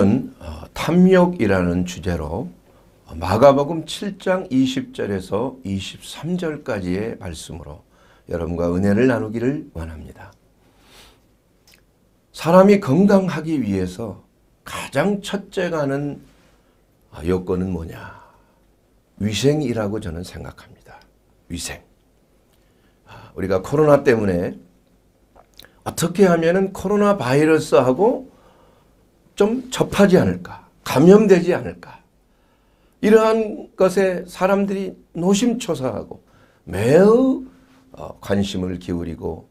오늘은 어, 탐욕이라는 주제로 어, 마가복음 7장 20절에서 23절까지의 말씀으로 여러분과 은혜를 나누기를 원합니다. 사람이 건강하기 위해서 가장 첫째 가는 하 어, 요건은 뭐냐? 위생이라고 저는 생각합니다. 위생. 아, 우리가 코로나 때문에 어떻게 하면 코로나 바이러스하고 좀 접하지 않을까 감염되지 않을까 이러한 것에 사람들이 노심초사하고 매우 어, 관심을 기울이고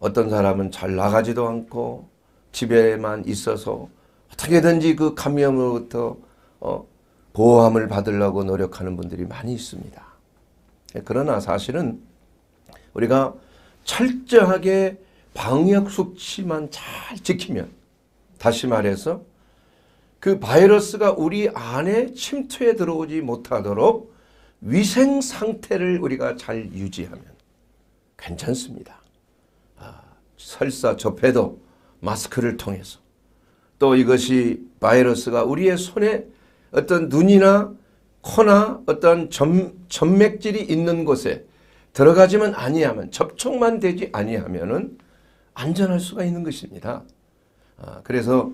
어떤 사람은 잘 나가지도 않고 집에만 있어서 어떻게든지 그 감염으로부터 어, 보호함을 받으려고 노력하는 분들이 많이 있습니다. 예, 그러나 사실은 우리가 철저하게 방역 수칙만 잘 지키면 다시 말해서 그 바이러스가 우리 안에 침투해 들어오지 못하도록 위생 상태를 우리가 잘 유지하면 괜찮습니다. 아, 설사 접해도 마스크를 통해서 또 이것이 바이러스가 우리의 손에 어떤 눈이나 코나 어떤 점, 점맥질이 있는 곳에 들어가지만 아니하면 접촉만 되지 아니하면 안전할 수가 있는 것입니다. 아, 그래서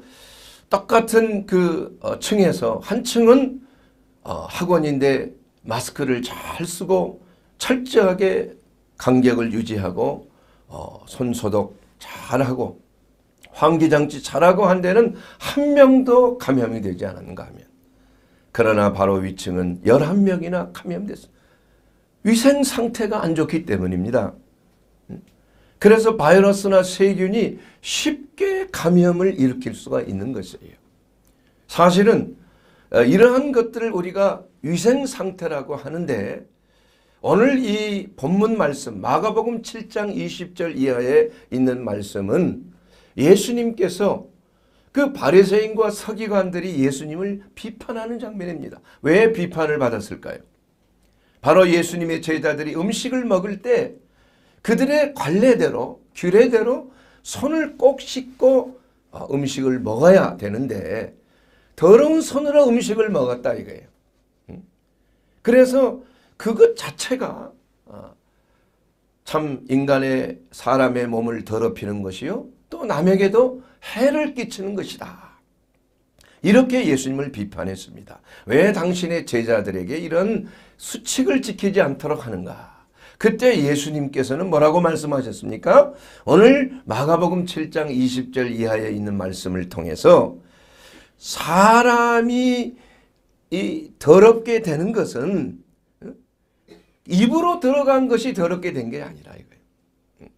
똑같은 그 어, 층에서 한 층은 어, 학원인데 마스크를 잘 쓰고 철저하게 간격을 유지하고 어, 손 소독 잘하고 환기장치 잘하고 한 데는 한 명도 감염이 되지 않았는가 하면 그러나 바로 위층은 11명이나 감염됐습니다. 위생 상태가 안 좋기 때문입니다. 그래서 바이러스나 세균이 쉽게 감염을 일으킬 수가 있는 것이에요. 사실은 어, 이러한 것들을 우리가 위생상태라고 하는데 오늘 이 본문 말씀 마가복음 7장 20절 이하에 있는 말씀은 예수님께서 그 바리새인과 서기관들이 예수님을 비판하는 장면입니다. 왜 비판을 받았을까요? 바로 예수님의 제자들이 음식을 먹을 때 그들의 관례대로 규례대로 손을 꼭 씻고 어, 음식을 먹어야 되는데 더러운 손으로 음식을 먹었다 이거예요. 그래서 그것 자체가 어, 참 인간의 사람의 몸을 더럽히는 것이요. 또 남에게도 해를 끼치는 것이다. 이렇게 예수님을 비판했습니다. 왜 당신의 제자들에게 이런 수칙을 지키지 않도록 하는가? 그때 예수님께서는 뭐라고 말씀하셨습니까? 오늘 마가복음 7장 20절 이하에 있는 말씀을 통해서 사람이 이 더럽게 되는 것은 입으로 들어간 것이 더럽게 된 게 아니라 이거예요.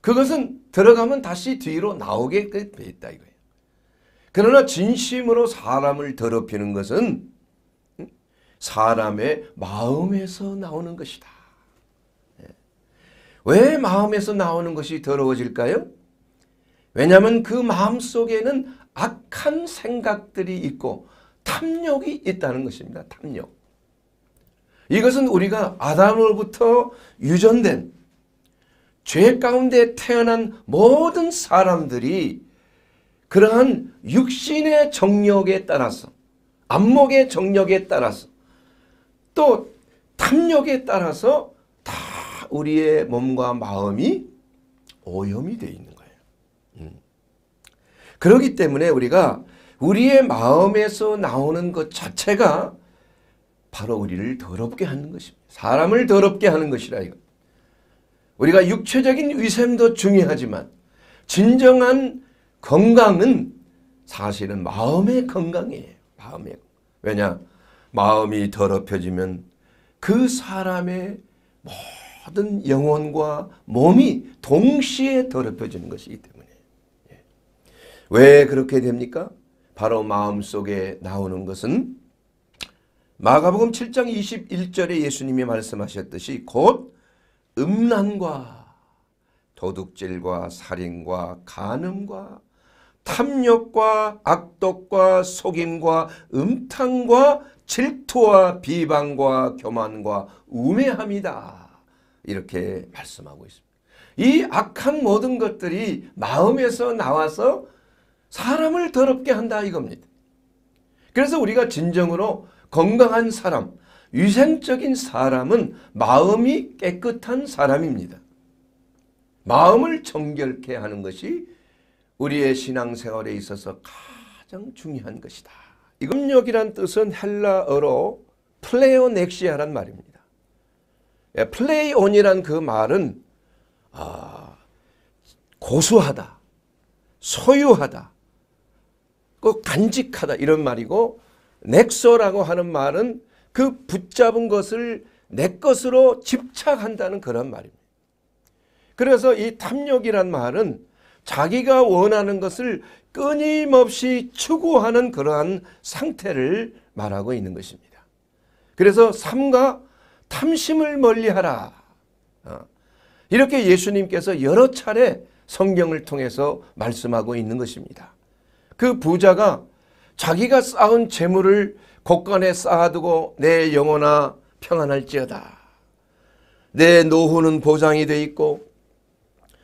그것은 들어가면 다시 뒤로 나오게 돼 있다 이거예요. 그러나 진심으로 사람을 더럽히는 것은 사람의 마음에서 나오는 것이다. 왜 마음에서 나오는 것이 더러워질까요? 왜냐하면 그 마음 속에는 악한 생각들이 있고 탐욕이 있다는 것입니다. 탐욕. 이것은 우리가 아담으로부터 유전된 죄 가운데 태어난 모든 사람들이 그러한 육신의 정력에 따라서 안목의 정력에 따라서 또 탐욕에 따라서 우리의 몸과 마음이 오염이 되어 있는 거예요. 음. 그렇기 때문에 우리가 우리의 마음에서 나오는 것 자체가 바로 우리를 더럽게 하는 것입니다. 사람을 더럽게 하는 것이라 이거. 우리가 육체적인 위생도 중요하지만 진정한 건강은 사실은 마음의 건강이에요. 마음의 왜냐 마음이 더럽혀지면 그 사람의 모든 영혼과 몸이 동시에 더럽혀지는 것이기 때문에 예. 왜 그렇게 됩니까? 바로 마음속에 나오는 것은 마가복음 7장 21절에 예수님이 말씀하셨듯이 곧 음란과 도둑질과 살인과 간음과 탐욕과 악독과 속임과 음탕과 질투와 비방과 교만과 우매함이다. 이렇게 말씀하고 있습니다. 이 악한 모든 것들이 마음에서 나와서 사람을 더럽게 한다 이겁니다. 그래서 우리가 진정으로 건강한 사람, 위생적인 사람은 마음이 깨끗한 사람입니다. 마음을 정결케 하는 것이 우리의 신앙생활에 있어서 가장 중요한 것이다. 이금욕이란 뜻은 헬라어로 플레오넥시아란 말입니다. 플레이 예, 온이란 그 말은 아, 고수하다, 소유하다, 꼭 그 간직하다 이런 말이고 넥소라고 하는 말은 그 붙잡은 것을 내 것으로 집착한다는 그런 말입니다. 그래서 이 탐욕이란 말은 자기가 원하는 것을 끊임없이 추구하는 그러한 상태를 말하고 있는 것입니다. 그래서 삶과 탐심을 멀리하라. 어. 이렇게 예수님께서 여러 차례 성경을 통해서 말씀하고 있는 것입니다. 그 부자가 자기가 쌓은 재물을 곳간에 쌓아두고 내 영혼아 평안할지어다. 내 노후는 보장이 돼 있고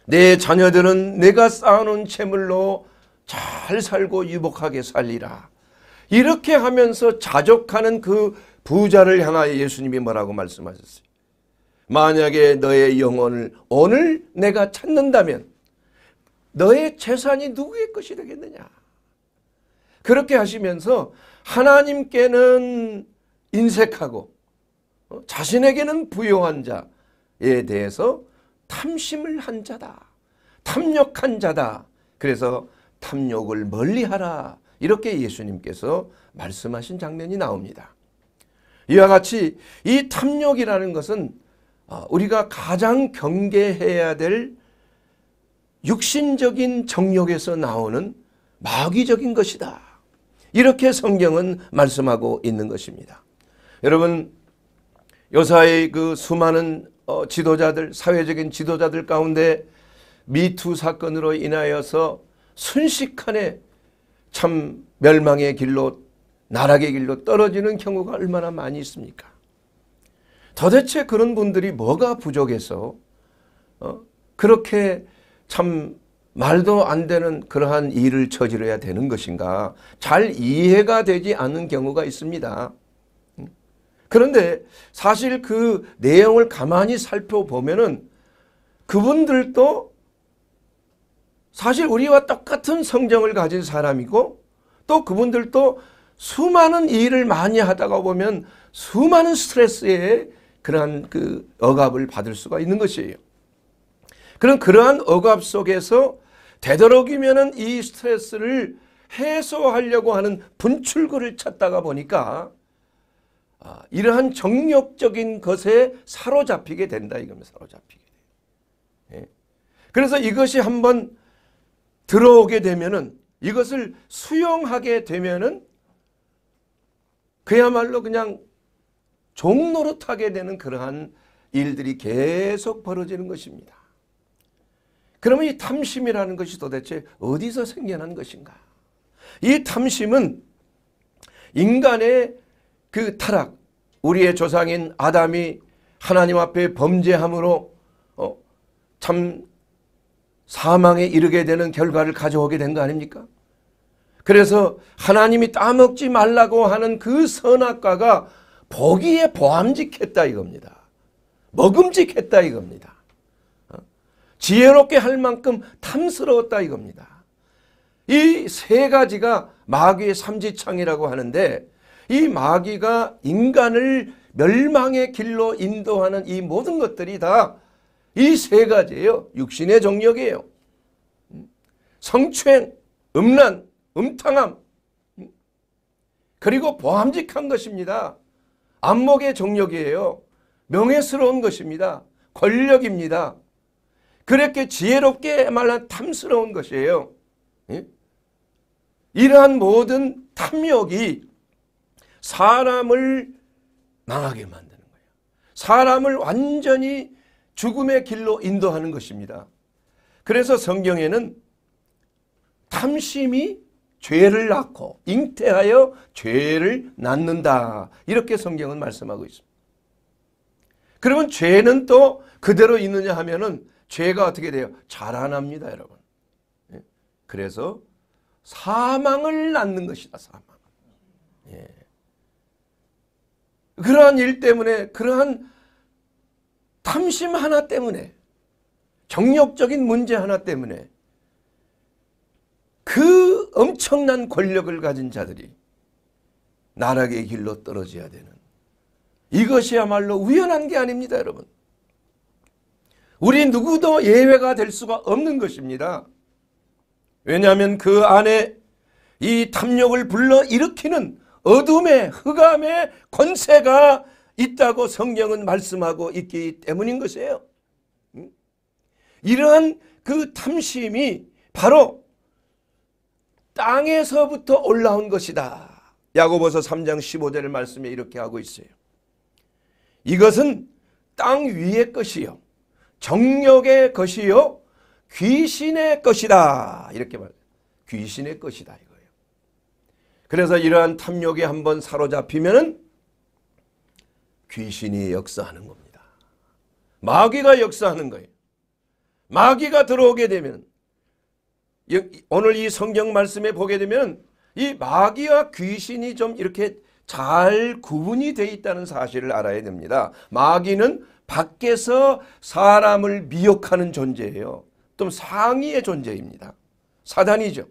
내 자녀들은 내가 쌓아놓은 재물로 잘 살고 유복하게 살리라. 이렇게 하면서 자족하는 그 부자를 향하여 예수님이 뭐라고 말씀하셨어요? 만약에 너의 영혼을 오늘 내가 찾는다면 너의 재산이 누구의 것이 되겠느냐? 그렇게 하시면서 하나님께는 인색하고 어, 자신에게는 부용한 자에 대해서 탐심을 한 자다. 탐욕한 자다. 그래서 탐욕을 멀리하라. 이렇게 예수님께서 말씀하신 장면이 나옵니다. 이와 같이 이 탐욕이라는 것은 어, 우리가 가장 경계해야 될 육신적인 정욕에서 나오는 마귀적인 것이다. 이렇게 성경은 말씀하고 있는 것입니다. 여러분 요사의 그 수많은 어, 지도자들 사회적인 지도자들 가운데 미투 사건으로 인하여서 순식간에 참 멸망의 길로 나락의 길로 떨어지는 경우가 얼마나 많이 있습니까? 도대체 그런 분들이 뭐가 부족해서 어? 그렇게 참 말도 안 되는 그러한 일을 저지러야 되는 것인가 잘 이해가 되지 않는 경우가 있습니다. 음. 그런데 사실 그 내용을 가만히 살펴보면은 그분들도 사실 우리와 똑같은 성정을 가진 사람이고 또 그분들도 수많은 일을 많이 하다가 보면 수많은 스트레스에 그러한 그 억압을 받을 수가 있는 것이에요. 그럼 그러한 억압 속에서 되도록이면은 이 스트레스를 해소하려고 하는 분출구를 찾다가 보니까 아, 이러한 정력적인 것에 사로잡히게 된다 이겁니다. 사로잡히게 예. 그래서 이것이 한번 들어오게 되면은 이것을 수용하게 되면은 그야말로 그냥 종노릇하게 되는 그러한 일들이 계속 벌어지는 것입니다. 그러면 이 탐심이라는 것이 도대체 어디서 생겨난 것인가? 이 탐심은 인간의 그 타락, 우리의 조상인 아담이 하나님 앞에 범죄함으로 어, 참 사망에 이르게 되는 결과를 가져오게 된 거 아닙니까? 그래서 하나님이 따먹지 말라고 하는 그 선악과가 보기에 보암직했다 이겁니다. 먹음직했다 이겁니다. 어? 지혜롭게 할 만큼 탐스러웠다 이겁니다. 이 세 가지가 마귀의 삼지창이라고 하는데 이 마귀가 인간을 멸망의 길로 인도하는 이 모든 것들이 다 이 세 가지예요. 육신의 정력이에요. 음. 성추행, 음란, 음탕함 그리고 보암직한 것입니다. 안목의 정력이에요. 명예스러운 것입니다. 권력입니다. 그렇게 지혜롭게 말한 탐스러운 것이에요. 예? 이러한 모든 탐욕이 사람을 망하게 만드는 거예요. 사람을 완전히 죽음의 길로 인도하는 것입니다. 그래서 성경에는 탐심이 죄를 낳고 잉태하여 죄를 낳는다. 이렇게 성경은 말씀하고 있습니다. 그러면 죄는 또 그대로 있느냐 하면은 죄가 어떻게 돼요? 자라납니다, 여러분. 예. 그래서 사망을 낳는 것이다, 사망. 예. 그러한 일 때문에, 그러한 탐심 하나 때문에, 정력적인 문제 하나 때문에 그 엄청난 권력을 가진 자들이 나락의 길로 떨어져야 되는 이것이야말로 우연한 게 아닙니다 여러분. 우리 누구도 예외가 될 수가 없는 것입니다. 왜냐하면 그 안에 이 탐욕을 불러일으키는 어둠의 흑암의 권세가 있다고 성경은 말씀하고 있기 때문인 것이에요. 이러한 그 탐심이 바로 땅에서부터 올라온 것이다. 야고보서 3장 15절의 말씀에 이렇게 하고 있어요. 이것은 땅 위의 것이요. 정력의 것이요. 귀신의 것이다. 이렇게 말해요. 귀신의 것이다 이거예요. 그래서 이러한 탐욕에 한번 사로잡히면은 귀신이 역사하는 겁니다. 마귀가 역사하는 거예요. 마귀가 들어오게 되면 오늘 이 성경 말씀에 보게 되면 이 마귀와 귀신이 좀 이렇게 잘 구분이 되어 있다는 사실을 알아야 됩니다. 마귀는 밖에서 사람을 미혹하는 존재예요. 좀 상위의 존재입니다. 사단이죠.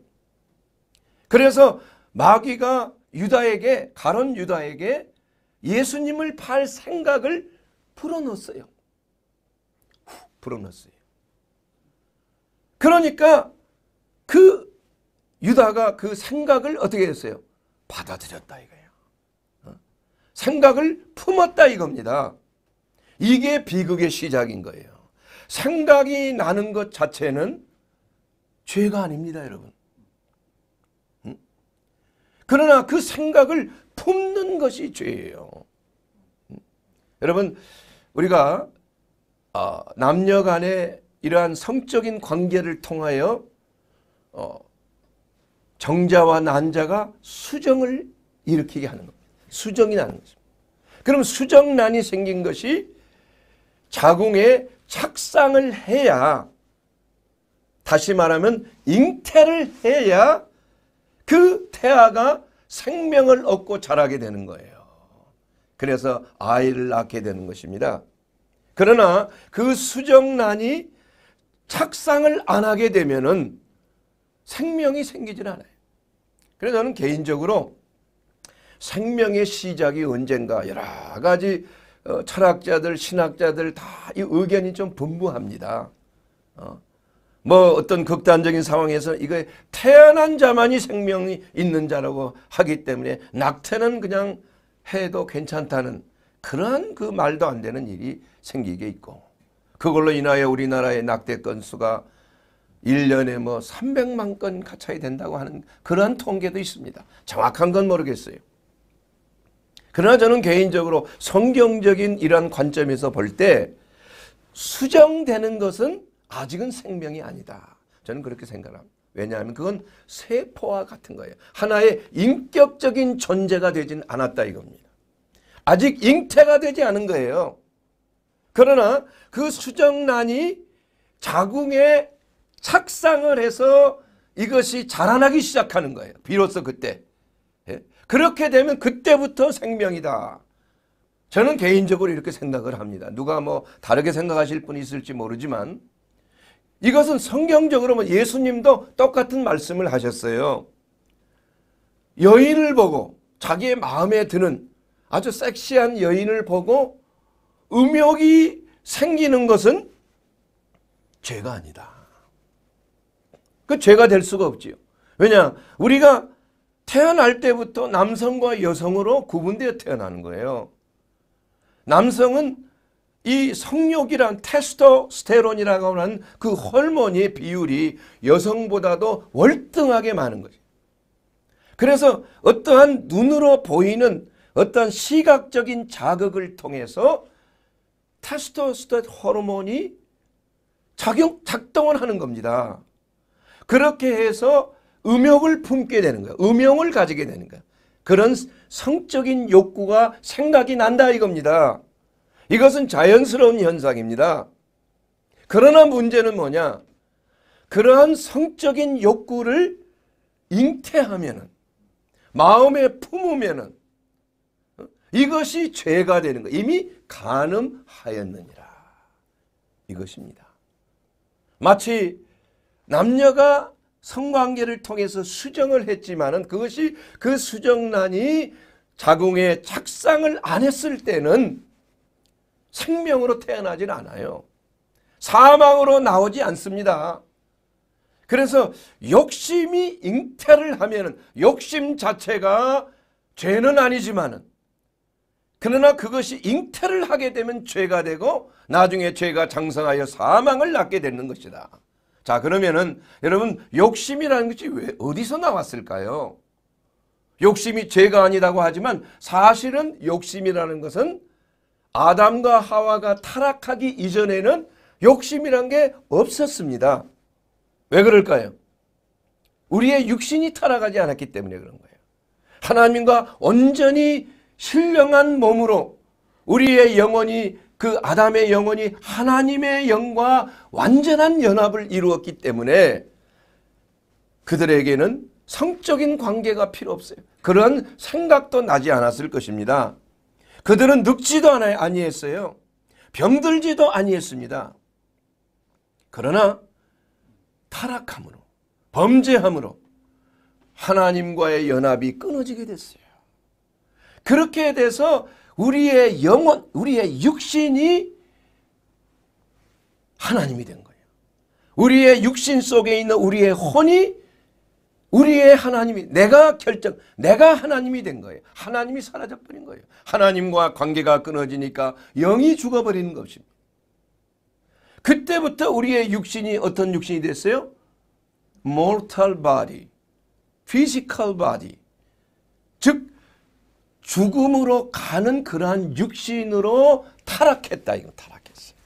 그래서 마귀가 유다에게 가론 유다에게 예수님을 팔 생각을 불어넣었어요. 불어넣었어요. 그러니까 그 유다가 그 생각을 어떻게 했어요? 받아들였다 이거예요. 어? 생각을 품었다 이겁니다. 이게 비극의 시작인 거예요. 생각이 나는 것 자체는 죄가 아닙니다, 여러분. 그러나 그 생각을 품는 것이 죄예요. 여러분, 우리가 어, 남녀 간의 이러한 성적인 관계를 통하여 어, 정자와 난자가 수정을 일으키게 하는 겁니다. 수정이 나는 것입니다. 그럼 수정란이 생긴 것이 자궁에 착상을 해야 다시 말하면 잉태를 해야 그 태아가 생명을 얻고 자라게 되는 거예요. 그래서 아이를 낳게 되는 것입니다. 그러나 그 수정란이 착상을 안 하게 되면은 생명이 생기질 않아요. 그래서 저는 개인적으로 생명의 시작이 언젠가 여러 가지 어, 철학자들, 신학자들 다 이 의견이 좀 분부합니다. 어. 뭐 어떤 극단적인 상황에서 이거 태어난 자만이 생명이 있는 자라고 하기 때문에 낙태는 그냥 해도 괜찮다는 그런 그 말도 안 되는 일이 생기게 있고 그걸로 인하여 우리나라의 낙태 건수가 1년에 뭐 300만 건 가차이 된다고 하는 그런 통계도 있습니다. 정확한 건 모르겠어요. 그러나 저는 개인적으로 성경적인 이러한 관점에서 볼 때 수정되는 것은 아직은 생명이 아니다. 저는 그렇게 생각합니다. 왜냐하면 그건 세포와 같은 거예요. 하나의 인격적인 존재가 되진 않았다 이겁니다. 아직 잉태가 되지 않은 거예요. 그러나 그 수정란이 자궁에 착상을 해서 이것이 자라나기 시작하는 거예요. 비로소 그때. 예? 그렇게 되면 그때부터 생명이다. 저는 개인적으로 이렇게 생각을 합니다. 누가 뭐 다르게 생각하실 분이 있을지 모르지만 이것은 성경적으로 뭐 예수님도 똑같은 말씀을 하셨어요. 여인을 보고 자기의 마음에 드는 아주 섹시한 여인을 보고 음욕이 생기는 것은 죄가 아니다. 그 죄가 될 수가 없지요. 왜냐? 우리가 태어날 때부터 남성과 여성으로 구분되어 태어나는 거예요. 남성은 이 성욕이란 테스토스테론이라고 하는 그 호르몬의 비율이 여성보다도 월등하게 많은 거죠. 그래서 어떠한 눈으로 보이는 어떠한 시각적인 자극을 통해서 테스토스테론 호르몬이 작용, 작동을 하는 겁니다. 그렇게 해서 음욕을 품게 되는 거야. 음욕을 가지게 되는 거야. 그런 성적인 욕구가 생각이 난다 이겁니다. 이것은 자연스러운 현상입니다. 그러나 문제는 뭐냐? 그러한 성적인 욕구를 잉태하면은 마음에 품으면은 이것이 죄가 되는 거 이미 간음하였느니라 이것입니다. 마치 남녀가 성관계를 통해서 수정을 했지만은 그것이 그 수정란이 자궁에 착상을 안 했을 때는 생명으로 태어나질 않아요. 사망으로 나오지 않습니다. 그래서 욕심이 잉태를 하면은 욕심 자체가 죄는 아니지만은 그러나 그것이 잉태를 하게 되면 죄가 되고 나중에 죄가 장성하여 사망을 낳게 되는 것이다. 자 그러면은 여러분 욕심이라는 것이 왜 어디서 나왔을까요? 욕심이 죄가 아니라고 하지만 사실은 욕심이라는 것은 아담과 하와가 타락하기 이전에는 욕심이란 게 없었습니다. 왜 그럴까요? 우리의 육신이 타락하지 않았기 때문에 그런 거예요. 하나님과 온전히 신령한 몸으로 우리의 영혼이 그 아담의 영혼이 하나님의 영과 완전한 연합을 이루었기 때문에 그들에게는 성적인 관계가 필요 없어요. 그런 생각도 나지 않았을 것입니다. 그들은 늙지도 아니했어요. 병들지도 아니했습니다. 그러나 타락함으로 범죄함으로 하나님과의 연합이 끊어지게 됐어요. 그렇게 돼서 우리의 영혼, 우리의 육신이 하나님이 된 거예요. 우리의 육신 속에 있는 우리의 혼이 우리의 하나님이 내가 결정 내가 하나님이 된 거예요. 하나님이 사라져 버린 거예요. 하나님과 관계가 끊어지니까 영이 죽어 버리는 것입니다. 그때부터 우리의 육신이 어떤 육신이 됐어요? mortal body, physical body. 즉 죽음으로 가는 그러한 육신으로 타락했다. 이거 타락했어요.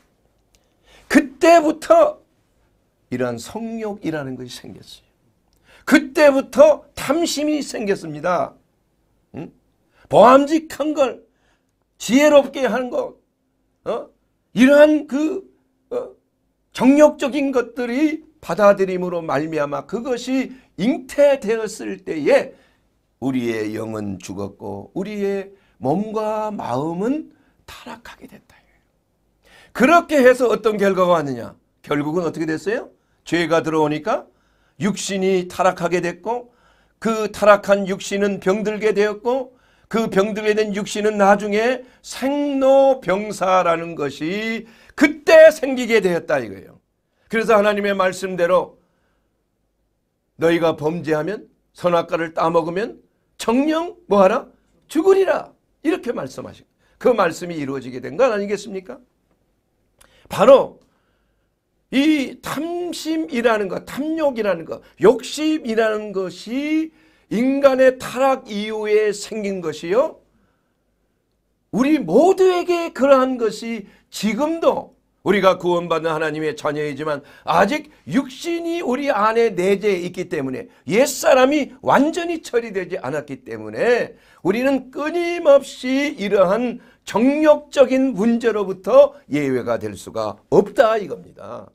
그때부터 이러한 성욕이라는 것이 생겼어요. 그때부터 탐심이 생겼습니다. 응? 보함직한 걸 지혜롭게 하는 것 어? 이러한 그 어? 정력적인 것들이 받아들임으로 말미암아 그것이 잉태되었을 때에 우리의 영은 죽었고 우리의 몸과 마음은 타락하게 됐다. 그렇게 해서 어떤 결과가 왔느냐? 결국은 어떻게 됐어요? 죄가 들어오니까 육신이 타락하게 됐고 그 타락한 육신은 병들게 되었고 그 병들게 된 육신은 나중에 생로병사라는 것이 그때 생기게 되었다 이거예요. 그래서 하나님의 말씀대로 너희가 범죄하면 선악과를 따먹으면 성령 뭐하라? 죽으리라. 이렇게 말씀하시고 그 말씀이 이루어지게 된 것 아니겠습니까? 바로 이 탐심이라는 것, 탐욕이라는 것, 욕심이라는 것이 인간의 타락 이후에 생긴 것이요. 우리 모두에게 그러한 것이 지금도 우리가 구원받는 하나님의 자녀이지만 아직 육신이 우리 안에 내재해 있기 때문에 옛사람이 완전히 처리되지 않았기 때문에 우리는 끊임없이 이러한 정력적인 문제로부터 예외가 될 수가 없다 이겁니다.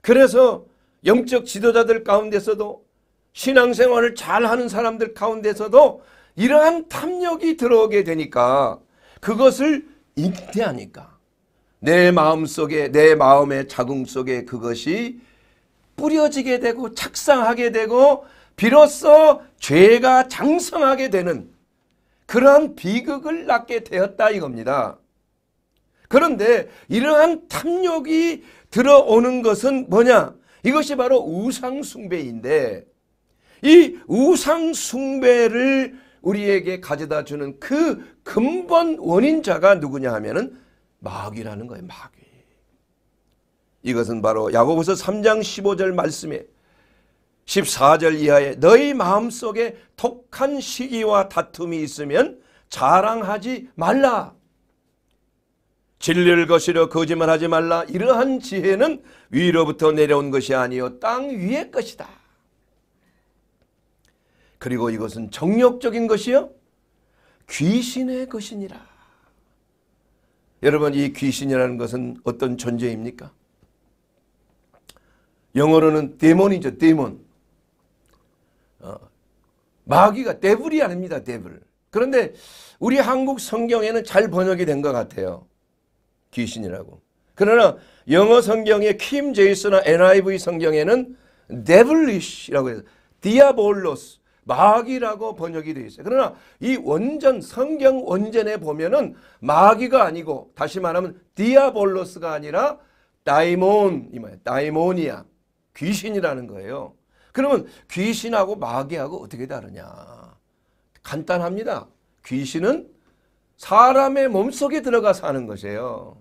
그래서 영적 지도자들 가운데서도 신앙생활을 잘하는 사람들 가운데서도 이러한 탐욕이 들어오게 되니까 그것을 잉태하니까 내 마음 속에 내 마음의 자궁 속에 그것이 뿌려지게 되고 착상하게 되고 비로소 죄가 장성하게 되는 그런 비극을 낳게 되었다 이겁니다. 그런데 이러한 탐욕이 들어오는 것은 뭐냐? 이것이 바로 우상숭배인데 이 우상숭배를 우리에게 가져다 주는 그 근본 원인자가 누구냐 하면은 마귀라는 거예요. 마귀. 이것은 바로 야고보서 3장 15절 말씀에 14절 이하에 너희 마음속에 독한 시기와 다툼이 있으면 자랑하지 말라. 진리를 거시려 거짓말하지 말라. 이러한 지혜는 위로부터 내려온 것이 아니요 땅 위의 것이다. 그리고 이것은 정력적인 것이요 귀신의 것이니라. 여러분 이 귀신이라는 것은 어떤 존재입니까? 영어로는 데몬이죠. 데몬. 어, 마귀가 데블이 아닙니다. 데블. 그런데 우리 한국 성경에는 잘 번역이 된 것 같아요. 귀신이라고. 그러나 영어 성경의 킴 제이스나 NIV 성경에는 데블리시라고 해서 디아볼로스 마귀라고 번역이 되어 있어요. 그러나 이 원전 성경 원전에 보면은 마귀가 아니고 다시 말하면 디아볼로스가 아니라 다이몬 이 말이에요. 다이모니아 귀신이라는 거예요. 그러면 귀신하고 마귀하고 어떻게 다르냐? 간단합니다. 귀신은 사람의 몸속에 들어가 사는 것이에요.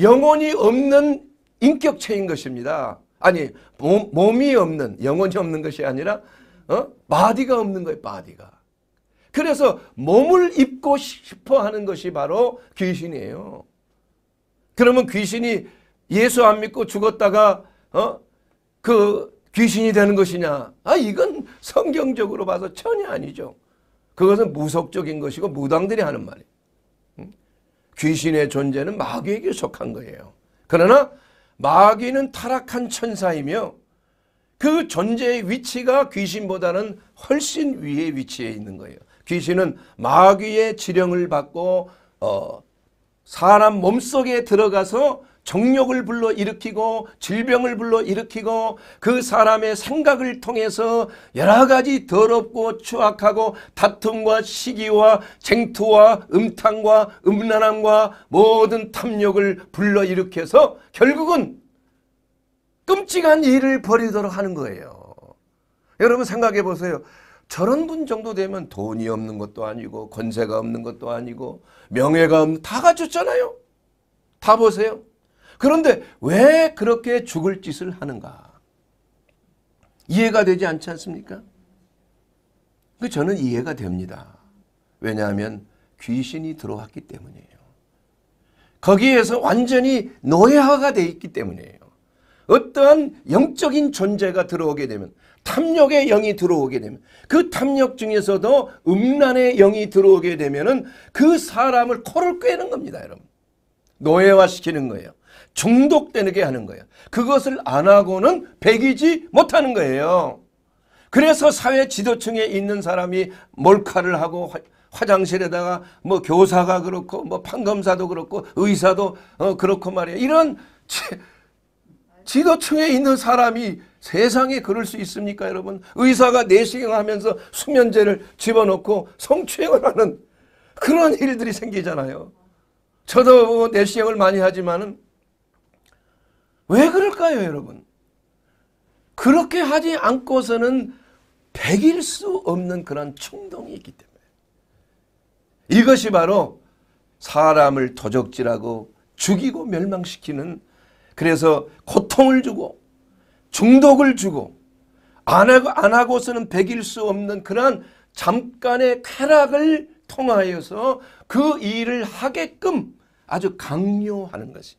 영혼이 없는 인격체인 것입니다. 아니 몸, 이 없는 영혼이 없는 것이 아니라 어? 바디가 없는 거예요. 바디가. 그래서 몸을 입고 싶어 하는 것이 바로 귀신이에요. 그러면 귀신이 예수 안 믿고 죽었다가 어? 그 귀신이 되는 것이냐? 아 이건 성경적으로 봐서 전혀 아니죠. 그것은 무속적인 것이고 무당들이 하는 말이에요. 귀신의 존재는 마귀에게 속한 거예요. 그러나 마귀는 타락한 천사이며 그 존재의 위치가 귀신보다는 훨씬 위에위치해 있는 거예요. 귀신은 마귀의 지령을 받고 어, 사람 몸속에 들어가서 정욕을 불러일으키고 질병을 불러일으키고 그 사람의 생각을 통해서 여러 가지 더럽고 추악하고 다툼과 시기와 쟁투와 음탕과 음란함과 모든 탐욕을 불러일으켜서 결국은 끔찍한 일을 벌이도록 하는 거예요. 여러분 생각해 보세요. 저런 분 정도 되면 돈이 없는 것도 아니고 권세가 없는 것도 아니고 명예가 없는 다 갖췄잖아요. 다 보세요. 그런데 왜 그렇게 죽을 짓을 하는가? 이해가 되지 않지 않습니까? 그 저는 이해가 됩니다. 왜냐하면 귀신이 들어왔기 때문이에요. 거기에서 완전히 노예화가 돼 있기 때문이에요. 어떠한 영적인 존재가 들어오게 되면 탐욕의 영이 들어오게 되면 그 탐욕 중에서도 음란의 영이 들어오게 되면 그 사람을 코를 꿰는 겁니다. 여러분. 노예화시키는 거예요. 중독되게 하는 거예요. 그것을 안 하고는 배기지 못하는 거예요. 그래서 사회 지도층에 있는 사람이 몰카를 하고 화장실에다가 뭐 교사가 그렇고 뭐 판검사도 그렇고 의사도 어 그렇고 말이에요. 이런 지도층에 있는 사람이 세상에 그럴 수 있습니까 여러분? 의사가 내시경 하면서 수면제를 집어넣고 성추행을 하는 그런 일들이 생기잖아요. 저도 내시경을 많이 하지만왜 그럴까요 여러분? 그렇게 하지 않고서는 백일 수 없는 그런 충동이 있기 때문에 이것이 바로 사람을 도적질하고 죽이고 멸망시키는 그래서 고통을 주고 중독을 주고 안 하고 안 하고서는 배길 수 없는 그러한 잠깐의 쾌락을 통하여서 그 일을 하게끔 아주 강요하는 것이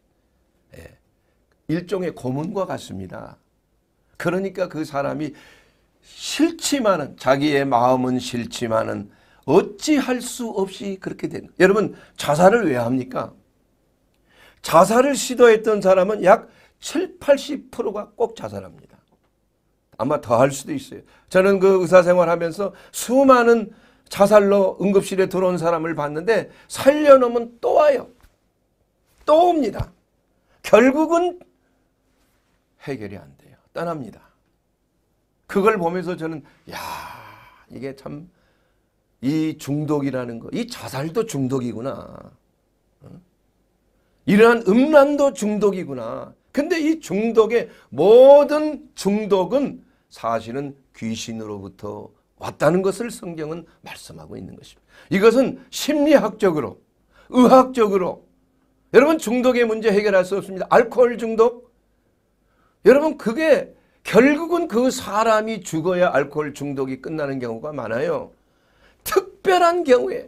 예. 일종의 고문과 같습니다. 그러니까 그 사람이 싫지만은 자기의 마음은 싫지만은 어찌할 수 없이 그렇게 된 여러분 자살을 왜 합니까? 자살을 시도했던 사람은 약 7, 80%가 꼭 자살합니다. 아마 더 할 수도 있어요. 저는 그 의사생활 하면서 수많은 자살로 응급실에 들어온 사람을 봤는데 살려놓으면 또 와요. 또 옵니다. 결국은 해결이 안 돼요. 떠납니다. 그걸 보면서 저는 야 이게 참 이 중독이라는 거이 자살도 중독이구나. 이러한 음란도 중독이구나. 근데 이 중독의 모든 중독은 사실은 귀신으로부터 왔다는 것을 성경은 말씀하고 있는 것입니다. 이것은 심리학적으로, 의학적으로 여러분 중독의 문제 해결할 수 없습니다. 알코올 중독 여러분 그게 결국은 그 사람이 죽어야 알코올 중독이 끝나는 경우가 많아요. 특별한 경우에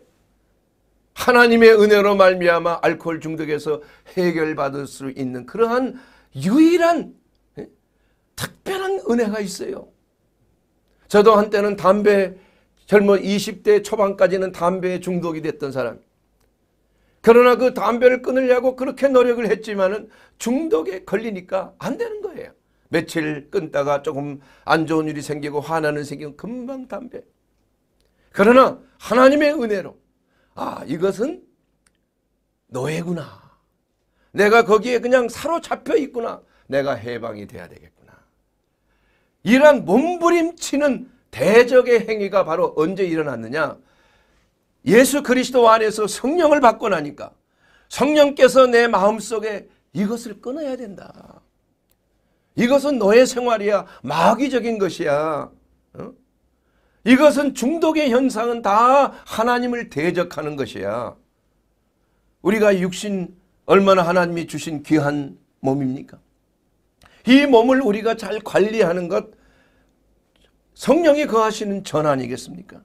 하나님의 은혜로 말미암아 알코올 중독에서 해결받을 수 있는 그러한 유일한 예? 특별한 은혜가 있어요. 저도 한때는 담배 젊은 20대 초반까지는 담배에 중독이 됐던 사람. 그러나 그 담배를 끊으려고 그렇게 노력을 했지만은 중독에 걸리니까 안 되는 거예요. 며칠 끊다가 조금 안 좋은 일이 생기고 화나는 생기면 금방 담배. 그러나 하나님의 은혜로 아, 이것은 노예구나. 내가 거기에 그냥 사로잡혀 있구나. 내가 해방이 돼야 되겠구나. 이러한 몸부림치는 대적의 행위가 바로 언제 일어났느냐? 예수 그리스도 안에서 성령을 받고 나니까 성령께서 내 마음속에 이것을 끊어야 된다. 이것은 너의 생활이야. 마귀적인 것이야. 어? 이것은 중독의 현상은 다 하나님을 대적하는 것이야. 우리가 육신 얼마나 하나님이 주신 귀한 몸입니까? 이 몸을 우리가 잘 관리하는 것 성령이 거하시는 전 아니겠습니까?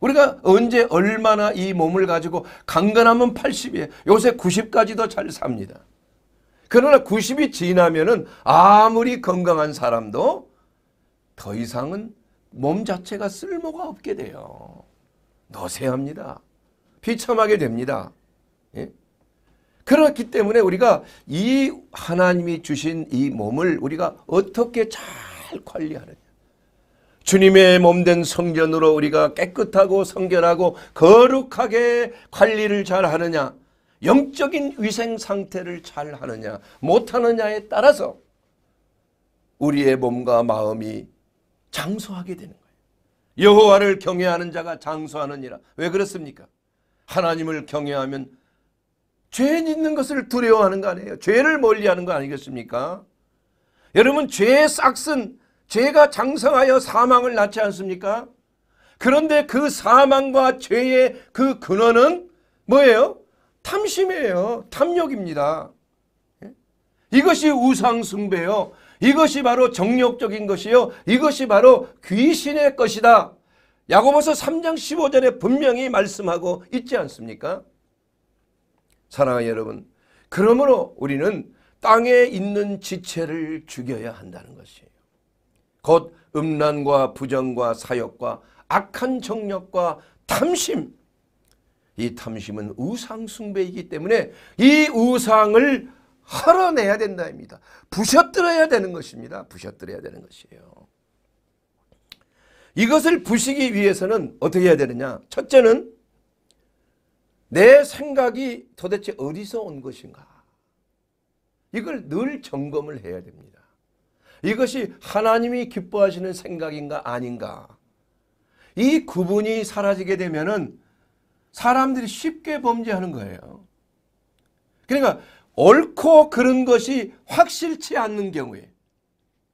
우리가 언제 얼마나 이 몸을 가지고 강건하면 80이에요. 요새 90까지도 잘 삽니다. 그러나 90이 지나면은 아무리 건강한 사람도 더 이상은 몸 자체가 쓸모가 없게 돼요. 너세합니다. 비참하게 됩니다. 예? 그렇기 때문에 우리가 이 하나님이 주신 이 몸을 우리가 어떻게 잘 관리하느냐. 주님의 몸 된 성전으로 우리가 깨끗하고 성결하고 거룩하게 관리를 잘 하느냐. 영적인 위생 상태를 잘 하느냐 못하느냐에 따라서 우리의 몸과 마음이 장수하게 되는 거예요. 여호와를 경외하는 자가 장수하느니라. 왜 그렇습니까? 하나님을 경외하면 죄 짓는 것을 두려워하는 거 아니에요. 죄를 멀리하는 거 아니겠습니까? 여러분 죄의 싹슨 죄가 장성하여 사망을 낳지 않습니까? 그런데 그 사망과 죄의 그 근원은 뭐예요? 탐심이에요. 탐욕입니다. 예? 이것이 우상숭배요. 이것이 바로 정력적인 것이요. 이것이 바로 귀신의 것이다. 야고보서 3장 15절에 분명히 말씀하고 있지 않습니까? 사랑하는 여러분, 그러므로 우리는 땅에 있는 지체를 죽여야 한다는 것이에요. 곧 음란과 부정과 사욕과 악한 정력과 탐심. 이 탐심은 우상 숭배이기 때문에 이 우상을 헐어내야 된다입니다. 부셔뜨려야 되는 것입니다. 부셔뜨려야 되는 것이에요. 이것을 부시기 위해서는 어떻게 해야 되느냐. 첫째는 내 생각이 도대체 어디서 온 것인가. 이걸 늘 점검을 해야 됩니다. 이것이 하나님이 기뻐하시는 생각인가 아닌가. 이 구분이 사라지게 되면 은 사람들이 쉽게 범죄하는 거예요. 그러니까 옳고 그른 것이 확실치 않는 경우에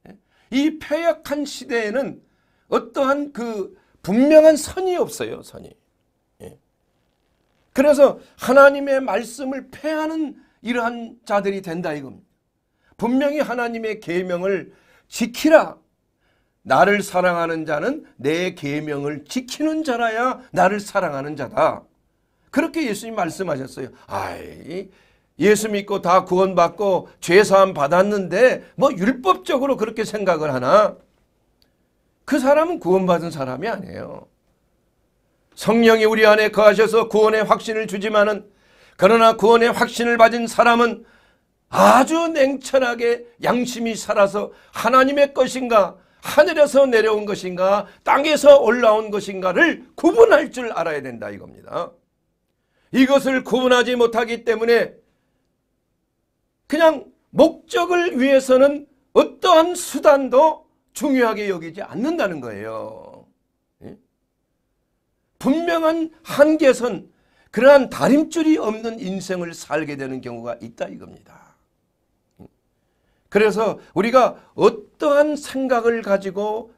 예? 이 폐역한 시대에는 어떠한 그 분명한 선이 없어요. 선이. 예. 그래서 하나님의 말씀을 패하는 이러한 자들이 된다 이겁니다. 분명히 하나님의 계명을 지키라. 나를 사랑하는 자는 내 계명을 지키는 자라야 나를 사랑하는 자다. 그렇게 예수님 말씀하셨어요. 아이 예수 믿고 다 구원받고 죄사함 받았는데 뭐 율법적으로 그렇게 생각을 하나 그 사람은 구원받은 사람이 아니에요. 성령이 우리 안에 거하셔서 구원의 확신을 주지만은 그러나 구원의 확신을 받은 사람은 아주 냉철하게 양심이 살아서 하나님의 것인가 하늘에서 내려온 것인가 땅에서 올라온 것인가를 구분할 줄 알아야 된다 이겁니다. 이것을 구분하지 못하기 때문에 그냥 목적을 위해서는 어떠한 수단도 중요하게 여기지 않는다는 거예요. 예? 분명한 한계선, 그러한 다림줄이 없는 인생을 살게 되는 경우가 있다 이겁니다. 예? 그래서 우리가 어떠한 생각을 가지고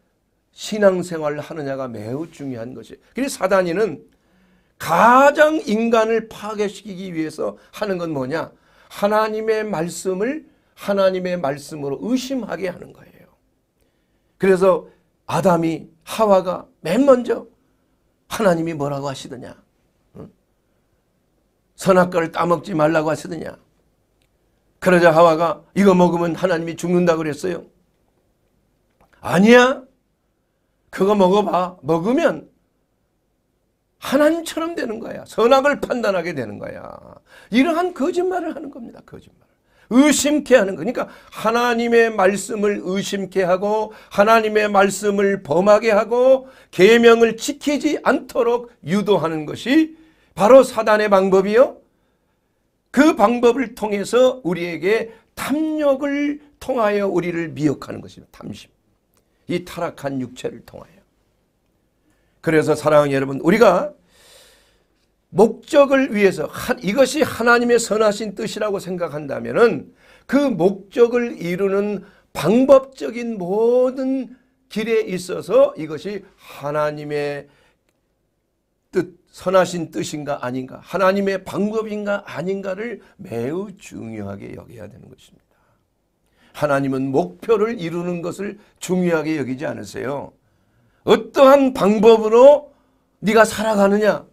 신앙생활을 하느냐가 매우 중요한 것이. 그래서 사단이는 가장 인간을 파괴시키기 위해서 하는 건 뭐냐? 하나님의 말씀을 하나님의 말씀으로 의심하게 하는 거예요. 그래서 아담이 하와가 맨 먼저 하나님이 뭐라고 하시더냐? 응? 선악과를 따먹지 말라고 하시더냐? 그러자 하와가 이거 먹으면 하나님이 죽는다 그랬어요. 아니야. 그거 먹어봐. 먹으면 하나님처럼 되는 거야. 선악을 판단하게 되는 거야. 이러한 거짓말을 하는 겁니다. 거짓말. 의심케 하는 거니까 그러니까 하나님의 말씀을 의심케 하고 하나님의 말씀을 범하게 하고 계명을 지키지 않도록 유도하는 것이 바로 사단의 방법이요. 그 방법을 통해서 우리에게 탐욕을 통하여 우리를 미혹하는 것입니다. 탐심. 이 타락한 육체를 통하여. 그래서 사랑하는 여러분 우리가 목적을 위해서 이것이 하나님의 선하신 뜻이라고 생각한다면 그 목적을 이루는 방법적인 모든 길에 있어서 이것이 하나님의 뜻, 선하신 뜻인가 아닌가 하나님의 방법인가 아닌가를 매우 중요하게 여겨야 되는 것입니다. 하나님은 목표를 이루는 것을 중요하게 여기지 않으세요. 어떠한 방법으로 네가 살아가느냐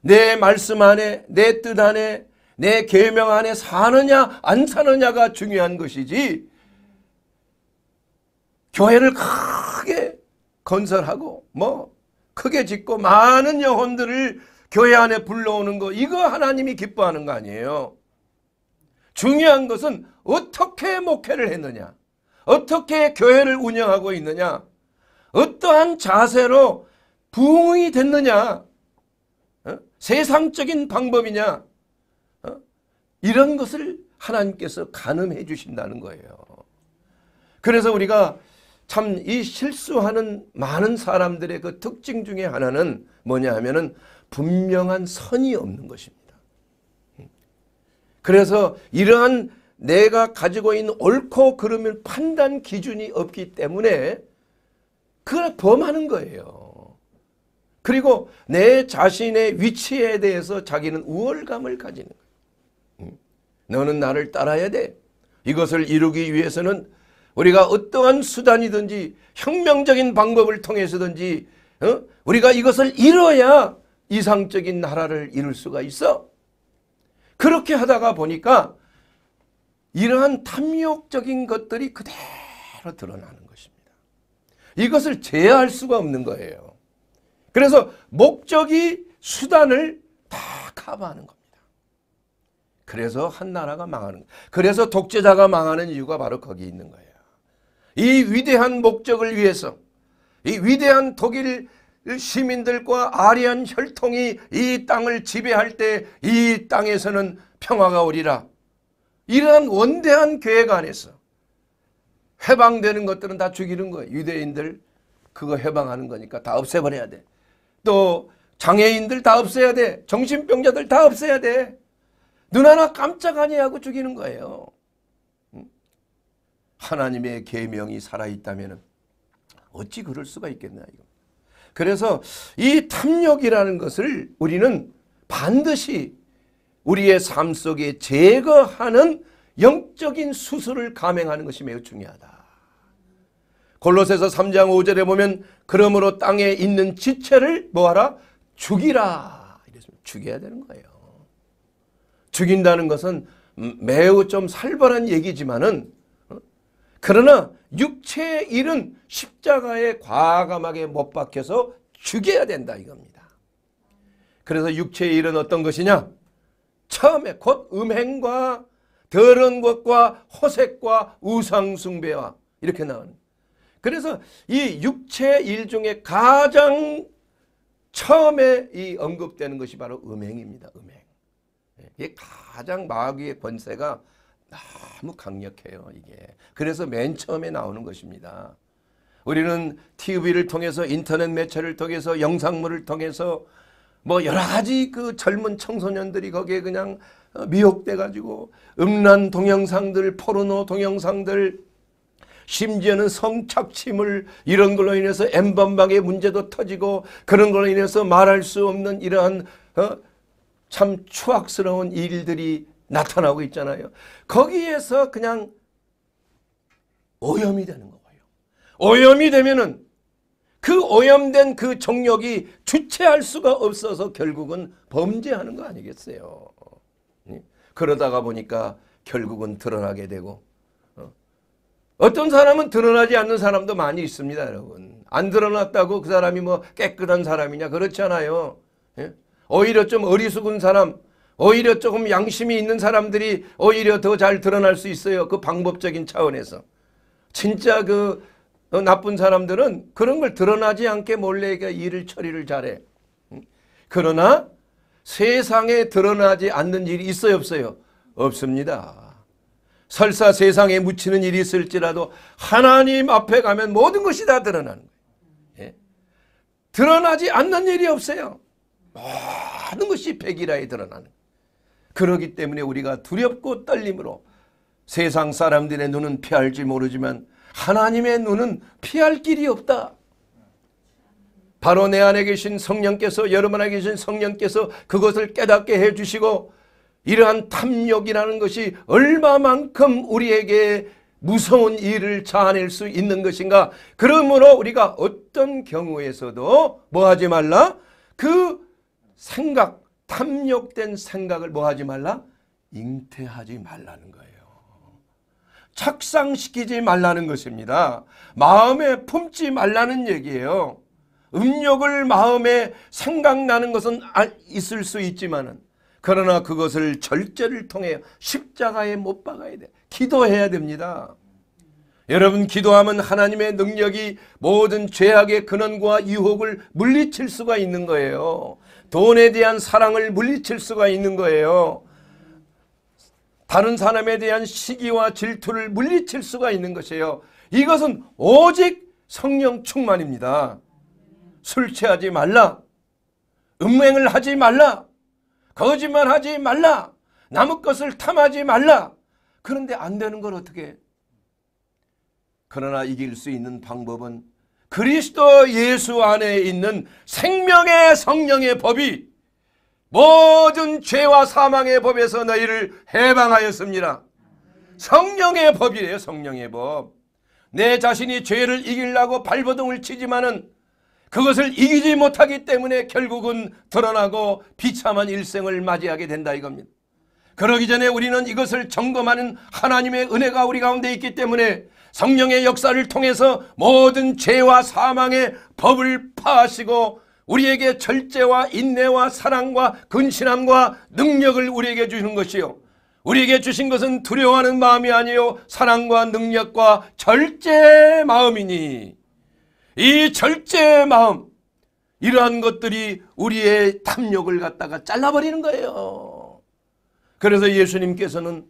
내 말씀 안에 내 뜻 안에 내 계명 안에 사느냐 안 사느냐가 중요한 것이지 교회를 크게 건설하고 뭐 크게 짓고 많은 영혼들을 교회 안에 불러오는 거 이거 하나님이 기뻐하는 거 아니에요. 중요한 것은 어떻게 목회를 했느냐 어떻게 교회를 운영하고 있느냐 어떠한 자세로 부흥이 됐느냐 어? 세상적인 방법이냐 어? 이런 것을 하나님께서 가늠해 주신다는 거예요. 그래서 우리가 참 이 실수하는 많은 사람들의 그 특징 중에 하나는 뭐냐 하면은 분명한 선이 없는 것입니다. 음. 그래서 이러한 내가 가지고 있는 옳고 그름을 판단 기준이 없기 때문에 그걸 범하는 거예요. 그리고 내 자신의 위치에 대해서 자기는 우월감을 가지는 거예요. 음. 너는 나를 따라야 돼. 이것을 이루기 위해서는 우리가 어떠한 수단이든지 혁명적인 방법을 통해서든지 어? 우리가 이것을 이뤄야 이상적인 나라를 이룰 수가 있어. 그렇게 하다가 보니까 이러한 탐욕적인 것들이 그대로 드러나는 이것을 제어할 수가 없는 거예요. 그래서 목적이 수단을 다 커버하는 겁니다. 그래서 한 나라가 망하는 거예요. 그래서 독재자가 망하는 이유가 바로 거기 있는 거예요. 이 위대한 목적을 위해서 이 위대한 독일 시민들과 아리안 혈통이 이 땅을 지배할 때 이 땅에서는 평화가 오리라. 이러한 원대한 계획 안에서 해방되는 것들은 다 죽이는 거예요. 유대인들 그거 해방하는 거니까 다 없애버려야 돼. 또 장애인들 다 없애야 돼. 정신병자들 다 없애야 돼. 눈 하나 깜짝 아니하고 죽이는 거예요. 하나님의 계명이 살아있다면 어찌 그럴 수가 있겠냐 이거. 그래서 이 탐욕이라는 것을 우리는 반드시 우리의 삶 속에 제거하는 영적인 수술을 감행하는 것이 매우 중요하다. 골로새서 3장 5절에 보면 그러므로 땅에 있는 지체를 뭐하라? 죽이라. 이랬으면 죽여야 되는 거예요. 죽인다는 것은 음, 매우 좀 살벌한 얘기지만은 어? 그러나 육체의 일은 십자가에 과감하게 못 박혀서 죽여야 된다 이겁니다. 그래서 육체의 일은 어떤 것이냐? 처음에 곧 음행과 더러운 것과 호색과 우상숭배와 이렇게 나오는 그래서 이 육체 일종의 가장 처음에 이 언급되는 것이 바로 음행입니다. 음행. 이게 가장 마귀의 권세가 너무 강력해요. 이게. 그래서 맨 처음에 나오는 것입니다. 우리는 TV를 통해서 인터넷 매체를 통해서 영상물을 통해서 뭐 여러 가지 그 젊은 청소년들이 거기에 그냥 어, 미혹돼가지고 음란 동영상들, 포르노 동영상들 심지어는 성착취물 이런 걸로 인해서 엠번방의 문제도 터지고 그런 걸로 인해서 말할 수 없는 이러한 어? 참 추악스러운 일들이 나타나고 있잖아요. 거기에서 그냥 오염이 되는 거예요. 오염이 되면은 그 오염된 그 정력이 주체할 수가 없어서 결국은 범죄하는 거 아니겠어요. 그러다가 보니까 결국은 드러나게 되고 어. 어떤 사람은 드러나지 않는 사람도 많이 있습니다, 여러분. 안 드러났다고 그 사람이 뭐 깨끗한 사람이냐 그렇잖아요. 예? 오히려 좀 어리숙은 사람, 오히려 조금 양심이 있는 사람들이 오히려 더 잘 드러날 수 있어요. 그 방법적인 차원에서. 진짜 그 어, 나쁜 사람들은 그런 걸 드러나지 않게 몰래 일을 처리를 잘해. 음? 그러나 세상에 드러나지 않는 일이 있어요 없어요? 없습니다. 설사 세상에 묻히는 일이 있을지라도 하나님 앞에 가면 모든 것이 다 드러나는 거예요. 예? 드러나지 않는 일이 없어요. 모든 것이 백일하에 드러나는 거예요. 그러기 때문에 우리가 두렵고 떨림으로 세상 사람들의 눈은 피할지 모르지만 하나님의 눈은 피할 길이 없다. 바로 내 안에 계신 성령께서 여러분 안에 계신 성령께서 그것을 깨닫게 해주시고 이러한 탐욕이라는 것이 얼마만큼 우리에게 무서운 일을 자아낼 수 있는 것인가 그러므로 우리가 어떤 경우에서도 뭐하지 말라 그 생각 탐욕된 생각을 뭐하지 말라 잉태하지 말라는 거예요 착상시키지 말라는 것입니다 마음에 품지 말라는 얘기예요 음력을 마음에 생각나는 것은 아, 있을 수 있지만은 그러나 그것을 절제를 통해 십자가에 못 박아야 돼. 기도해야 됩니다. 여러분 기도하면 하나님의 능력이 모든 죄악의 근원과 유혹을 물리칠 수가 있는 거예요. 돈에 대한 사랑을 물리칠 수가 있는 거예요. 다른 사람에 대한 시기와 질투를 물리칠 수가 있는 것이에요. 이것은 오직 성령 충만입니다. 술 취하지 말라. 음행을 하지 말라. 거짓말 하지 말라. 남의 것을 탐하지 말라. 그런데 안 되는 걸 어떻게 그러나 이길 수 있는 방법은 그리스도 예수 안에 있는 생명의 성령의 법이 모든 죄와 사망의 법에서 너희를 해방하였습니다. 성령의 법이에요. 성령의 법. 내 자신이 죄를 이기려고 발버둥을 치지만은 그것을 이기지 못하기 때문에 결국은 드러나고 비참한 일생을 맞이하게 된다 이겁니다. 그러기 전에 우리는 이것을 점검하는 하나님의 은혜가 우리 가운데 있기 때문에 성령의 역사를 통해서 모든 죄와 사망의 법을 파하시고 우리에게 절제와 인내와 사랑과 근신함과 능력을 우리에게 주시는 것이요. 우리에게 주신 것은 두려워하는 마음이 아니요 사랑과 능력과 절제의 마음이니 이 절제의 마음 이러한 것들이 우리의 탐욕을 갖다가 잘라버리는 거예요. 그래서 예수님께서는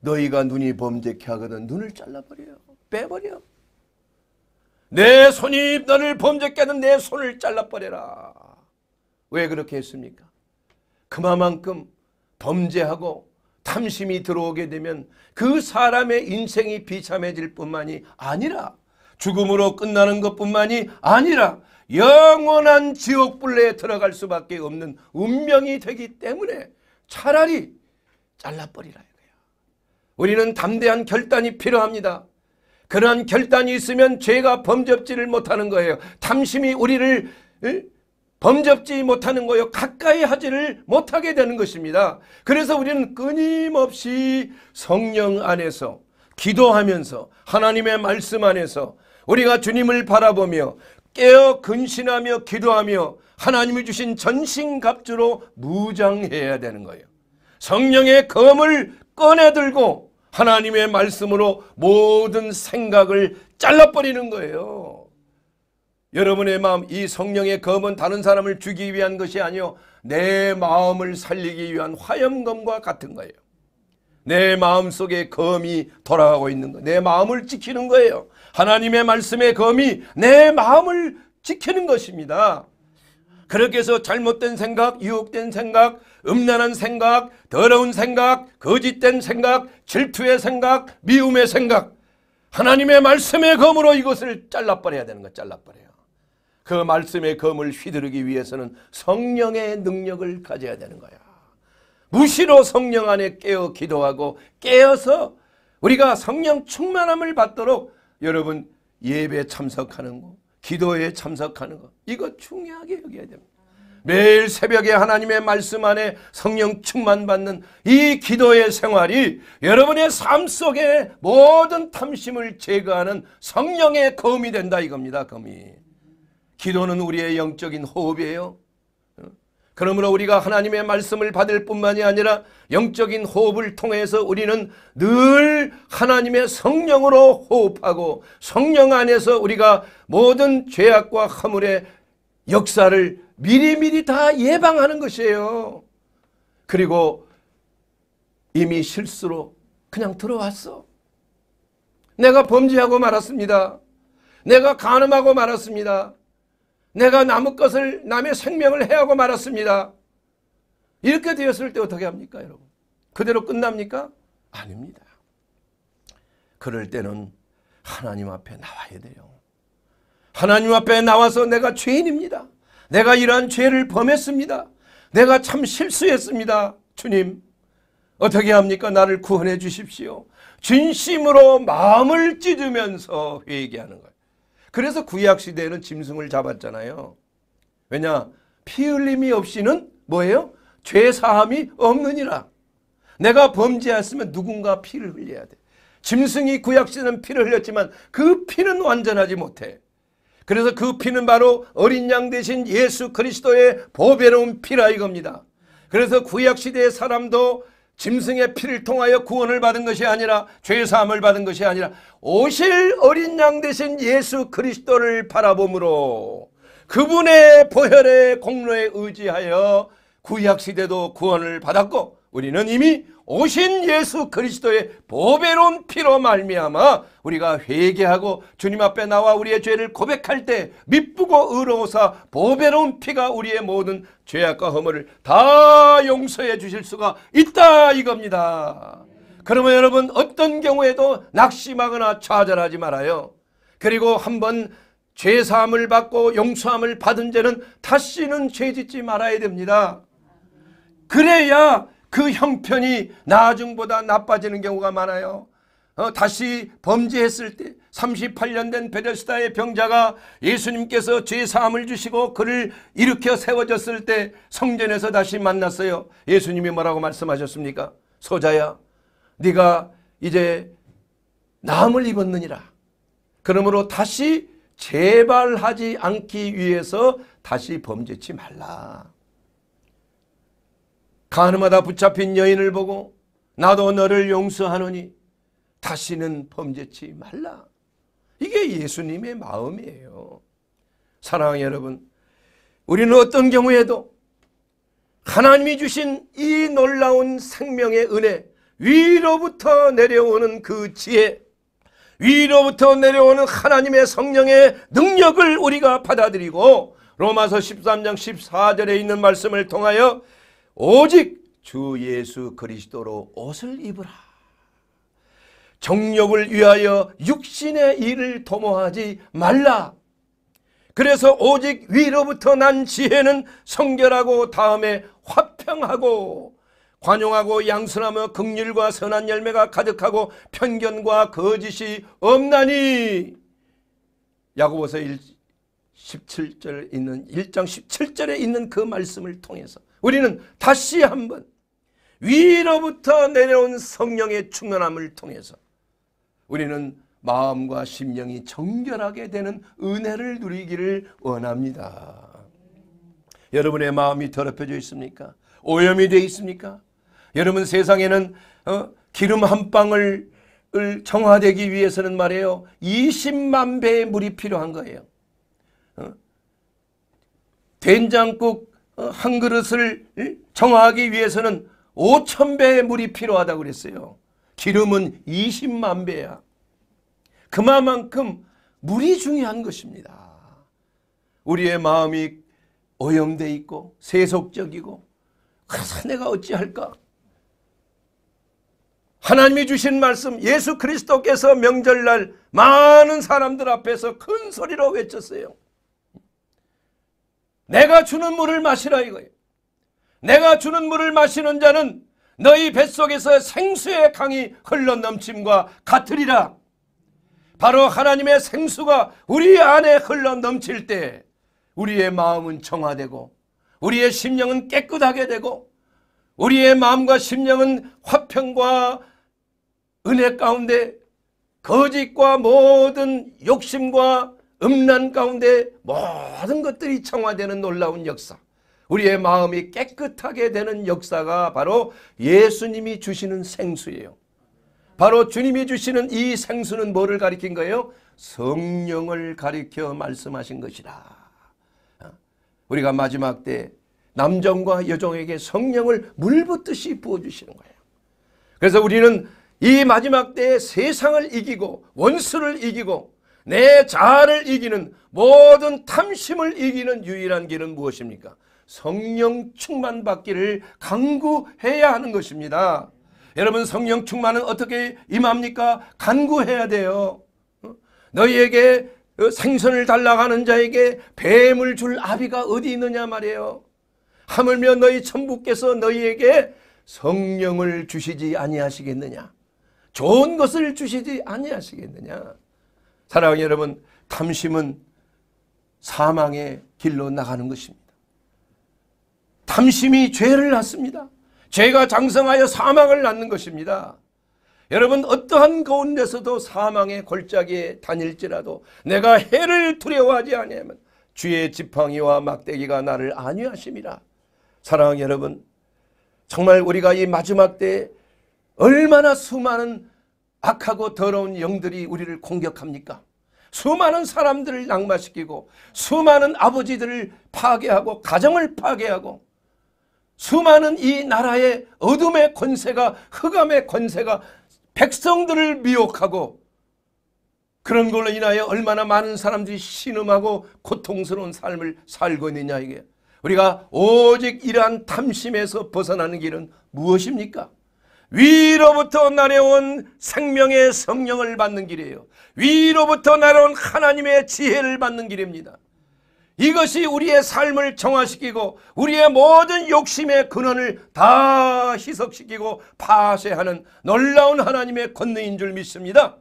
너희가 눈이 범죄케 하거든 눈을 잘라버려 빼버려 내 손이 너를 범죄케 하든 내 손을 잘라버려라 왜 그렇게 했습니까? 그만큼 범죄하고 탐심이 들어오게 되면 그 사람의 인생이 비참해질 뿐만이 아니라 죽음으로 끝나는 것뿐만이 아니라 영원한 지옥 불내에 들어갈 수밖에 없는 운명이 되기 때문에 차라리 잘라버리라 이거야. 우리는 담대한 결단이 필요합니다. 그러한 결단이 있으면 죄가 범접지를 못하는 거예요. 탐심이 우리를 범접지 못하는 거요. 가까이 하지를 못하게 되는 것입니다. 그래서 우리는 끊임없이 성령 안에서 기도하면서 하나님의 말씀 안에서 우리가 주님을 바라보며 깨어 근신하며 기도하며 하나님을 주신 전신갑주로 무장해야 되는 거예요. 성령의 검을 꺼내들고 하나님의 말씀으로 모든 생각을 잘라버리는 거예요. 여러분의 마음 이 성령의 검은 다른 사람을 죽이기 위한 것이 아니요 내 마음을 살리기 위한 화염검과 같은 거예요. 내 마음 속에 검이 돌아가고 있는 거내 마음을 지키는 거예요. 하나님의 말씀의 검이 내 마음을 지키는 것입니다. 그렇게 해서 잘못된 생각, 유혹된 생각, 음란한 생각, 더러운 생각, 거짓된 생각, 질투의 생각, 미움의 생각 하나님의 말씀의 검으로 이것을 잘라버려야 되는 거 잘라버려요. 그 말씀의 검을 휘두르기 위해서는 성령의 능력을 가져야 되는 거야. 무시로 성령 안에 깨어 기도하고 깨어서 우리가 성령 충만함을 받도록 여러분 예배 참석하는 거, 기도에 참석하는 거 이거 중요하게 여겨야 됩니다. 매일 새벽에 하나님의 말씀 안에 성령 충만받는 이 기도의 생활이 여러분의 삶 속에 모든 탐심을 제거하는 성령의 검이 된다 이겁니다. 검이. 기도는 우리의 영적인 호흡이에요. 그러므로 우리가 하나님의 말씀을 받을 뿐만이 아니라 영적인 호흡을 통해서 우리는 늘 하나님의 성령으로 호흡하고 성령 안에서 우리가 모든 죄악과 허물의 역사를 미리미리 다 예방하는 것이에요. 그리고 이미 실수로 그냥 들어왔어. 내가 범죄하고 말았습니다. 내가 간음하고 말았습니다. 내가 남의 것을 남의 생명을 해하고 말았습니다. 이렇게 되었을 때 어떻게 합니까 여러분? 그대로 끝납니까? 아닙니다. 그럴 때는 하나님 앞에 나와야 돼요. 하나님 앞에 나와서 내가 죄인입니다. 내가 이러한 죄를 범했습니다. 내가 참 실수했습니다. 주님 어떻게 합니까? 나를 구원해 주십시오. 진심으로 마음을 찢으면서 회개하는 것. 그래서 구약 시대에는 짐승을 잡았잖아요. 왜냐? 피 흘림이 없이는 뭐예요? 죄 사함이 없느니라. 내가 범죄했으면 누군가 피를 흘려야 돼. 짐승이 구약 시대는 피를 흘렸지만 그 피는 완전하지 못해. 그래서 그 피는 바로 어린 양 대신 예수 그리스도의 보배로운 피라 이겁니다. 그래서 구약 시대의 사람도 짐승의 피를 통하여 구원을 받은 것이 아니라 죄사함을 받은 것이 아니라 오실 어린 양 대신 예수 그리스도를 바라보므로 그분의 보혈의 공로에 의지하여 구약 시대도 구원을 받았고 우리는 이미 오신 예수 그리스도의 보배로운 피로 말미암아 우리가 회개하고 주님 앞에 나와 우리의 죄를 고백할 때 미쁘고 의로우사 보배로운 피가 우리의 모든 죄악과 허물을 다 용서해 주실 수가 있다 이겁니다. 그러면 여러분 어떤 경우에도 낙심하거나 좌절하지 말아요. 그리고 한번 죄사함을 받고 용서함을 받은 죄는 다시는 죄짓지 말아야 됩니다. 그래야 그 형편이 나중보다 나빠지는 경우가 많아요. 어, 다시 범죄했을 때 38년 된 베데스다의 병자가 예수님께서 죄사함을 주시고 그를 일으켜 세워졌을 때 성전에서 다시 만났어요. 예수님이 뭐라고 말씀하셨습니까? 소자야 네가 이제 남을 입었느니라. 그러므로 다시 재발하지 않기 위해서 다시 범죄치 말라. 가늠하다 붙잡힌 여인을 보고 나도 너를 용서하노니 다시는 범죄치 말라. 이게 예수님의 마음이에요. 사랑하는 여러분 우리는 어떤 경우에도 하나님이 주신 이 놀라운 생명의 은혜 위로부터 내려오는 그 지혜 위로부터 내려오는 하나님의 성령의 능력을 우리가 받아들이고 로마서 13장 14절에 있는 말씀을 통하여 오직 주 예수 그리스도로 옷을 입으라. 정욕을 위하여 육신의 일을 도모하지 말라. 그래서 오직 위로부터 난 지혜는 성결하고 다음에 화평하고 관용하고 양선하며 극률과 선한 열매가 가득하고 편견과 거짓이 없나니 야고보서 17절 있는 1장 17절에 있는 그 말씀을 통해서 우리는 다시 한번 위로부터 내려온 성령의 충만함을 통해서 우리는 마음과 심령이 정결하게 되는 은혜를 누리기를 원합니다. 여러분의 마음이 더럽혀져 있습니까? 오염이 되어 있습니까? 여러분 세상에는 어, 기름 한 방울 정화되기 위해서는 말이에요. 20만 배의 물이 필요한 거예요. 어? 된장국 어, 한 그릇을 정화하기 위해서는 5천 배의 물이 필요하다고 그랬어요. 기름은 20만 배야. 그만큼 물이 중요한 것입니다. 우리의 마음이 오염되어 있고 세속적이고 그래서 내가 어찌할까? 하나님이 주신 말씀 예수 그리스도께서 명절날 많은 사람들 앞에서 큰 소리로 외쳤어요. 내가 주는 물을 마시라 이거예요. 내가 주는 물을 마시는 자는 너희 뱃속에서 생수의 강이 흘러넘침과 같으리라. 바로 하나님의 생수가 우리 안에 흘러넘칠 때 우리의 마음은 정화되고 우리의 심령은 깨끗하게 되고 우리의 마음과 심령은 화평과 은혜 가운데 거짓과 모든 욕심과 음란 가운데 모든 것들이 청화되는 놀라운 역사. 우리의 마음이 깨끗하게 되는 역사가 바로 예수님이 주시는 생수예요. 바로 주님이 주시는 이 생수는 뭐를 가리킨 거예요? 성령을 가리켜 말씀하신 것이라. 우리가 마지막 때 남정과 여정에게 성령을 물붓듯이 부어주시는 거예요. 그래서 우리는 이 마지막 때에 세상을 이기고 원수를 이기고 내 자아를 이기는 모든 탐심을 이기는 유일한 길은 무엇입니까? 성령 충만 받기를 강구해야 하는 것입니다. 여러분 성령 충만은 어떻게 임합니까? 간구해야 돼요. 어? 너희에게 어, 생선을 달라가는 자에게 뱀을 줄 아비가 어디 있느냐 말이에요. 하물며 너희 천부께서 너희에게 성령을 주시지 아니하시겠느냐. 좋은 것을 주시지 아니하시겠느냐. 사랑하는 여러분, 탐심은 사망의 길로 나가는 것입니다. 탐심이 죄를 낳습니다. 죄가 장성하여 사망을 낳는 것입니다. 여러분 어떠한 가운데서도 사망의 골짜기에 다닐지라도 내가 해를 두려워하지 아니면 주의 지팡이와 막대기가 나를 안위하심이라. 사랑하는 여러분 정말 우리가 이 마지막 때 얼마나 수많은 악하고 더러운 영들이 우리를 공격합니까? 수많은 사람들을 낙마시키고 수많은 아버지들을 파괴하고 가정을 파괴하고 수많은 이 나라의 어둠의 권세가 흑암의 권세가 백성들을 미혹하고 그런 걸로 인하여 얼마나 많은 사람들이 신음하고 고통스러운 삶을 살고 있느냐 이게 우리가 오직 이러한 탐심에서 벗어나는 길은 무엇입니까? 위로부터 날아온 생명의 성령을 받는 길이에요. 위로부터 날아온 하나님의 지혜를 받는 길입니다. 이것이 우리의 삶을 정화시키고 우리의 모든 욕심의 근원을 다 희석시키고 파쇄하는 놀라운 하나님의 권능인 줄 믿습니다.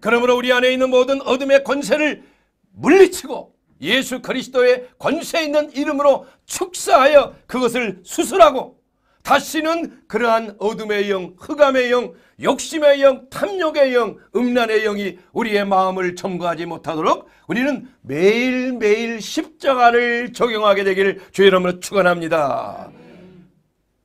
그러므로 우리 안에 있는 모든 어둠의 권세를 물리치고 예수 그리스도의 권세 있는 이름으로 축사하여 그것을 수술하고 다시는 그러한 어둠의 영, 흑암의 영, 욕심의 영, 탐욕의 영, 음란의 영이 우리의 마음을 점거하지 못하도록 우리는 매일매일 십자가를 적용하게 되기를 주의 이름으로 축원합니다.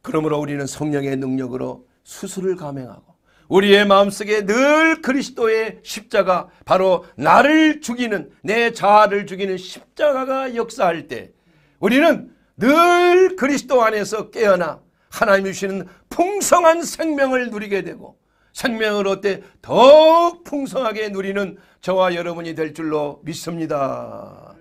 그러므로 우리는 성령의 능력으로 수술을 감행하고 우리의 마음속에 늘 그리스도의 십자가 바로 나를 죽이는 내 자아를 죽이는 십자가가 역사할 때 우리는 늘 그리스도 안에서 깨어나 하나님이 주시는 풍성한 생명을 누리게 되고 생명을 어때 더욱 풍성하게 누리는 저와 여러분이 될 줄로 믿습니다.